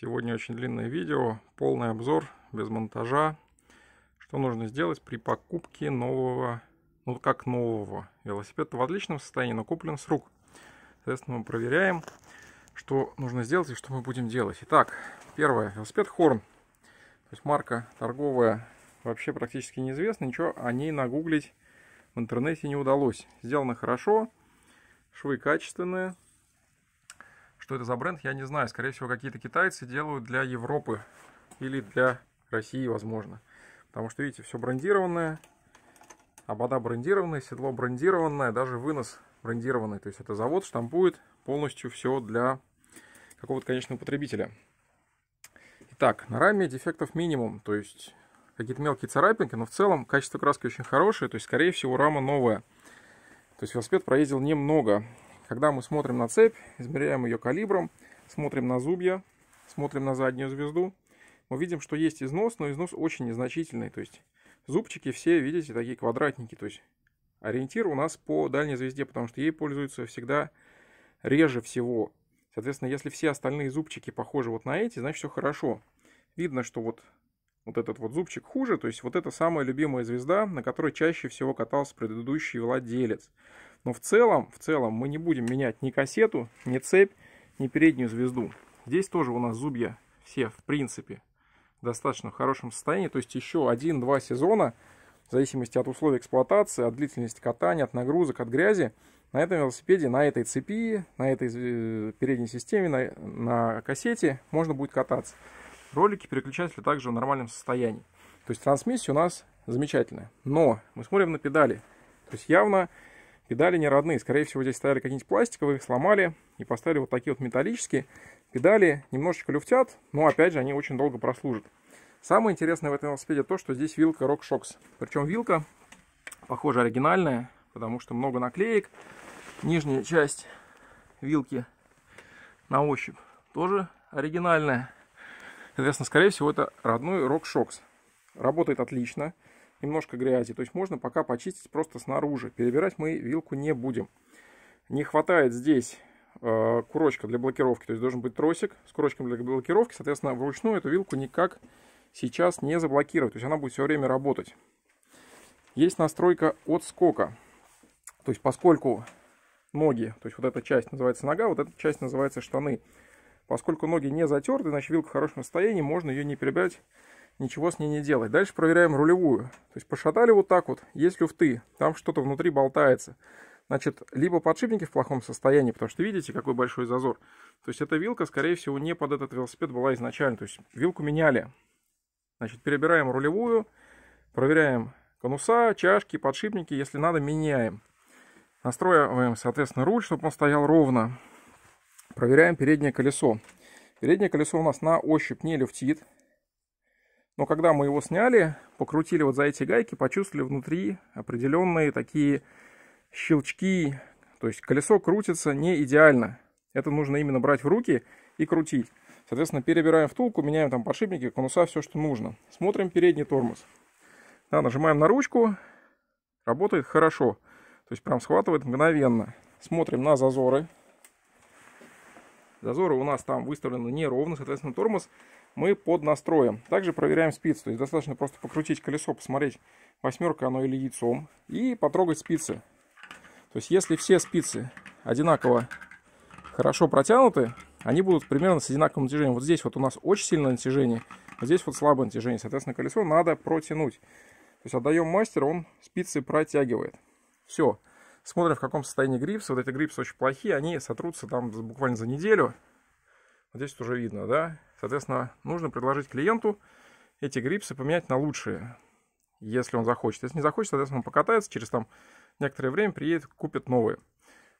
Сегодня очень длинное видео, полный обзор, без монтажа. Что нужно сделать при покупке нового, ну как нового. Велосипед в отличном состоянии, но куплен с рук. Соответственно, мы проверяем, что нужно сделать и что мы будем делать. Итак, первое, велосипед Horn. То есть марка торговая вообще практически неизвестна, ничего о ней нагуглить в интернете не удалось. Сделано хорошо, швы качественные, что это за бренд, я не знаю. Скорее всего, какие-то китайцы делают для Европы или для России, возможно. Потому что, видите, все брендированное. Обода брендированная, седло брендированное, даже вынос брендированный. То есть это завод штампует полностью все для какого-то конечного потребителя. Итак, на раме дефектов минимум. То есть какие-то мелкие царапинки, но в целом качество краски очень хорошее. То есть, скорее всего, рама новая. То есть велосипед проездил немного. Когда мы смотрим на цепь, измеряем ее калибром, смотрим на зубья, смотрим на заднюю звезду, мы видим, что есть износ, но износ очень незначительный. То есть зубчики все, видите, такие квадратники. То есть ориентир у нас по дальней звезде, потому что ей пользуются всегда реже всего. Соответственно, если все остальные зубчики похожи вот на эти, значит все хорошо. Видно, что вот, вот этот вот зубчик хуже, то есть вот это самая любимая звезда, на которой чаще всего катался предыдущий владелец. Но в целом, в целом мы не будем менять ни кассету, ни цепь, ни переднюю звезду. Здесь тоже у нас зубья все, в принципе, достаточно в хорошем состоянии. То есть еще один-два сезона, в зависимости от условий эксплуатации, от длительности катания, от нагрузок, от грязи, на этом велосипеде, на этой цепи, на этой передней системе, на, на кассете можно будет кататься. Ролики переключатели также в нормальном состоянии. То есть трансмиссия у нас замечательная. Но мы смотрим на педали. То есть явно педали не родные. Скорее всего, здесь стояли какие-нибудь пластиковые, их сломали и поставили вот такие вот металлические. Педали немножечко люфтят, но опять же они очень долго прослужат. Самое интересное в этом велосипеде то, что здесь вилка RockShox. Причем вилка, похоже, оригинальная, потому что много наклеек. Нижняя часть вилки на ощупь тоже оригинальная. Соответственно, скорее всего, это родной RockShox. Работает отлично немножко грязи. То есть можно пока почистить просто снаружи. Перебирать мы вилку не будем. Не хватает здесь э, курочка для блокировки. То есть должен быть тросик с курочком для блокировки. Соответственно, вручную эту вилку никак сейчас не заблокировать. То есть она будет все время работать. Есть настройка отскока. То есть поскольку ноги, то есть вот эта часть называется нога, вот эта часть называется штаны. Поскольку ноги не затерты, значит вилка в хорошем состоянии, можно ее не перебирать ничего с ней не делать. Дальше проверяем рулевую. То есть пошатали вот так вот, есть люфты, там что-то внутри болтается. Значит, либо подшипники в плохом состоянии, потому что видите, какой большой зазор. То есть эта вилка, скорее всего, не под этот велосипед была изначально. То есть вилку меняли. Значит, перебираем рулевую, проверяем конуса, чашки, подшипники. Если надо, меняем. Настраиваем, соответственно, руль, чтобы он стоял ровно. Проверяем переднее колесо. Переднее колесо у нас на ощупь не люфтит. Но когда мы его сняли, покрутили вот за эти гайки, почувствовали внутри определенные такие щелчки. То есть колесо крутится не идеально. Это нужно именно брать в руки и крутить. Соответственно, перебираем втулку, меняем там подшипники, конуса, все, что нужно. Смотрим передний тормоз. Да, нажимаем на ручку. Работает хорошо. То есть прям схватывает мгновенно. Смотрим на зазоры. Зазоры у нас там выставлены неровно, соответственно, тормоз мы под настроем. Также проверяем спицы. То есть достаточно просто покрутить колесо, посмотреть, восьмерка оно или яйцом, и потрогать спицы. То есть если все спицы одинаково хорошо протянуты, они будут примерно с одинаковым натяжением. Вот здесь вот у нас очень сильное натяжение, а здесь вот слабое натяжение. Соответственно, колесо надо протянуть. То есть отдаем мастеру, он спицы протягивает. Все. Смотрим, в каком состоянии грипс. Вот эти грипсы очень плохие, они сотрутся там буквально за неделю. Вот здесь уже видно, да? Соответственно, нужно предложить клиенту эти грипсы поменять на лучшие, если он захочет. Если не захочет, соответственно, он покатается, через там некоторое время приедет, купит новые.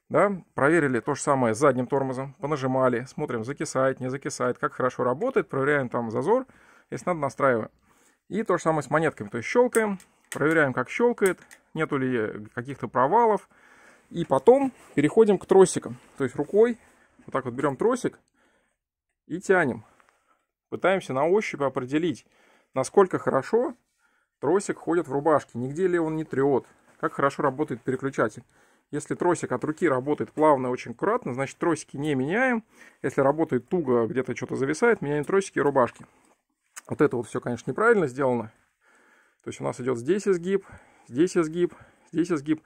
Да? Проверили то же самое с задним тормозом, понажимали, смотрим, закисает, не закисает, как хорошо работает, проверяем там зазор, если надо, настраиваем. И то же самое с монетками, то есть щелкаем, проверяем, как щелкает, нету ли каких-то провалов. И потом переходим к тросикам, то есть рукой вот так вот берем тросик, и тянем. Пытаемся на ощупь определить, насколько хорошо тросик ходит в рубашке, нигде ли он не трет, как хорошо работает переключатель. Если тросик от руки работает плавно и очень аккуратно, значит тросики не меняем. Если работает туго, где-то что-то зависает, меняем тросики и рубашки. Вот это вот все, конечно, неправильно сделано. То есть у нас идет здесь изгиб, здесь изгиб, здесь изгиб,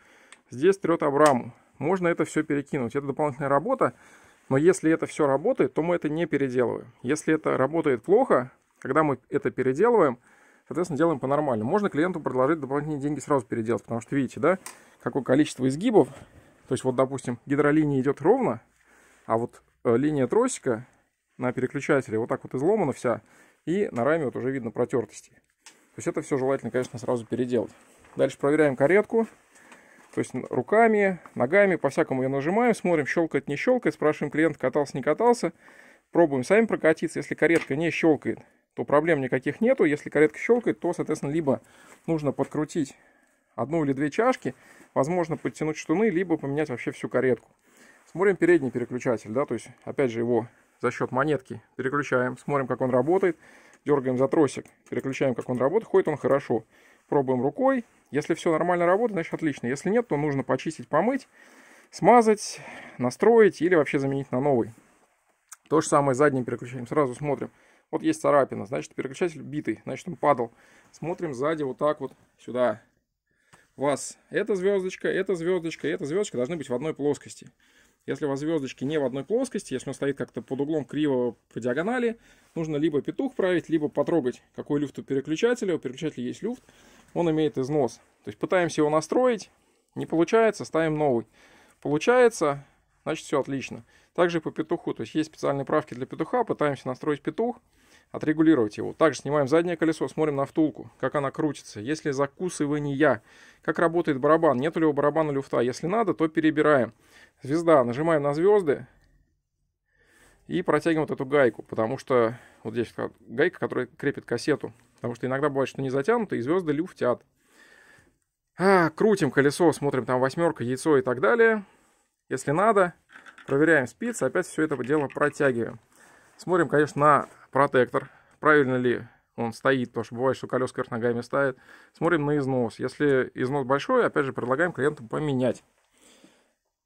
здесь трет Абраму. Можно это все перекинуть. Это дополнительная работа. Но если это все работает, то мы это не переделываем. Если это работает плохо, когда мы это переделываем, соответственно, делаем по-нормальному. Можно клиенту предложить дополнительные деньги сразу переделать, потому что видите, да, какое количество изгибов. То есть вот, допустим, гидролиния идет ровно, а вот э, линия тросика на переключателе вот так вот изломана вся, и на раме вот уже видно протертости. То есть это все желательно, конечно, сразу переделать. Дальше проверяем каретку. То есть руками, ногами, по-всякому я нажимаем, смотрим, щелкает, не щелкает, спрашиваем клиент, катался, не катался, пробуем сами прокатиться. Если каретка не щелкает, то проблем никаких нету. Если каретка щелкает, то, соответственно, либо нужно подкрутить одну или две чашки, возможно, подтянуть штуны, либо поменять вообще всю каретку. Смотрим передний переключатель, да, то есть, опять же, его за счет монетки переключаем, смотрим, как он работает, дергаем за тросик, переключаем, как он работает, ходит он хорошо пробуем рукой. Если все нормально работает, значит отлично. Если нет, то нужно почистить, помыть, смазать, настроить или вообще заменить на новый. То же самое с задним переключателем. Сразу смотрим. Вот есть царапина, значит переключатель битый, значит он падал. Смотрим сзади вот так вот сюда. У вас эта звездочка, эта звездочка, эта звездочка должны быть в одной плоскости. Если у вас звездочки не в одной плоскости, если он стоит как-то под углом криво по диагонали, нужно либо петух править, либо потрогать, какой люфт у переключателя. У переключателя есть люфт, он имеет износ. То есть пытаемся его настроить, не получается, ставим новый. Получается, значит все отлично. Также по петуху, то есть есть специальные правки для петуха, пытаемся настроить петух, отрегулировать его. Также снимаем заднее колесо, смотрим на втулку, как она крутится. Если закусывание, как работает барабан, нет ли у барабана люфта. Если надо, то перебираем. Звезда, нажимаем на звезды и протягиваем вот эту гайку, потому что вот здесь гайка, которая крепит кассету. Потому что иногда бывает, что не затянуты и звезды люфтят. А, крутим колесо, смотрим, там восьмерка, яйцо и так далее. Если надо, проверяем спицы, опять все это дело протягиваем. Смотрим, конечно, на протектор, правильно ли он стоит, потому что бывает, что колеса кверх ногами ставит. Смотрим на износ. Если износ большой, опять же, предлагаем клиенту поменять.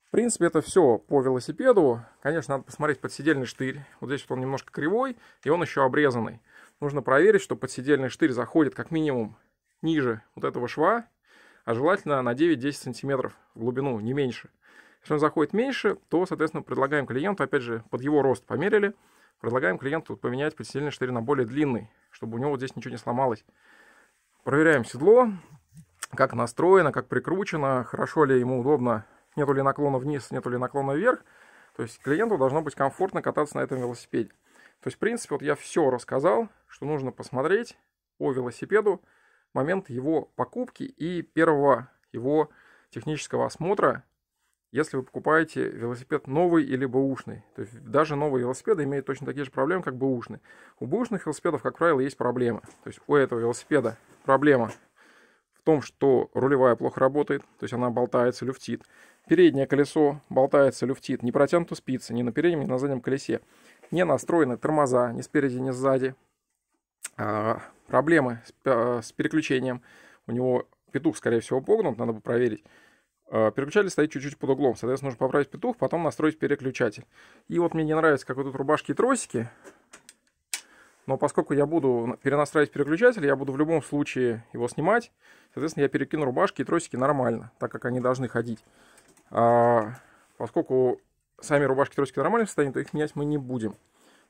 В принципе, это все по велосипеду. Конечно, надо посмотреть подседельный штырь. Вот здесь вот он немножко кривой, и он еще обрезанный. Нужно проверить, что подседельный штырь заходит как минимум ниже вот этого шва, а желательно на 9-10 сантиметров в глубину, не меньше. Если он заходит меньше, то, соответственно, предлагаем клиенту, опять же, под его рост померили, Предлагаем клиенту поменять подсильный штырь на более длинный, чтобы у него вот здесь ничего не сломалось. Проверяем седло, как настроено, как прикручено, хорошо ли ему удобно, нету ли наклона вниз, нету ли наклона вверх. То есть клиенту должно быть комфортно кататься на этом велосипеде. То есть, в принципе, вот я все рассказал, что нужно посмотреть по велосипеду, момент его покупки и первого его технического осмотра если вы покупаете велосипед новый или бэушный. То есть даже новые велосипеды имеют точно такие же проблемы, как бэушные. У бэушных велосипедов, как правило, есть проблемы. То есть у этого велосипеда проблема в том, что рулевая плохо работает, то есть она болтается, люфтит. Переднее колесо болтается, люфтит. Не протянуты спицы ни на переднем, ни на заднем колесе. Не настроены тормоза ни спереди, ни сзади. А, проблемы с, а, с переключением. У него петух, скорее всего, погнут, надо бы проверить. Э, переключатель стоит чуть-чуть под углом, соответственно, нужно поправить петух, потом настроить переключатель. И вот мне не нравится, как вот тут рубашки и тросики, но поскольку я буду перенастраивать переключатель, я буду в любом случае его снимать. Соответственно, я перекину рубашки и тросики нормально, так как они должны ходить. А, поскольку сами рубашки и тросики нормально состоянии, то их менять мы не будем. То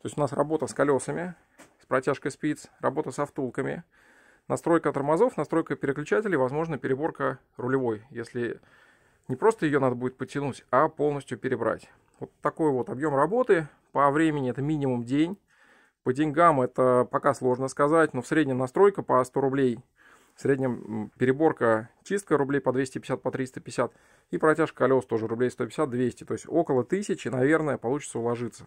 есть у нас работа с колесами, с протяжкой спиц, работа со втулками, Настройка тормозов, настройка переключателей, возможно, переборка рулевой, если не просто ее надо будет потянуть, а полностью перебрать. Вот такой вот объем работы. По времени это минимум день. По деньгам это пока сложно сказать, но в среднем настройка по 100 рублей. В среднем переборка, чистка рублей по 250, по 350. И протяжка колес тоже рублей 150-200. То есть около 1000, наверное, получится уложиться.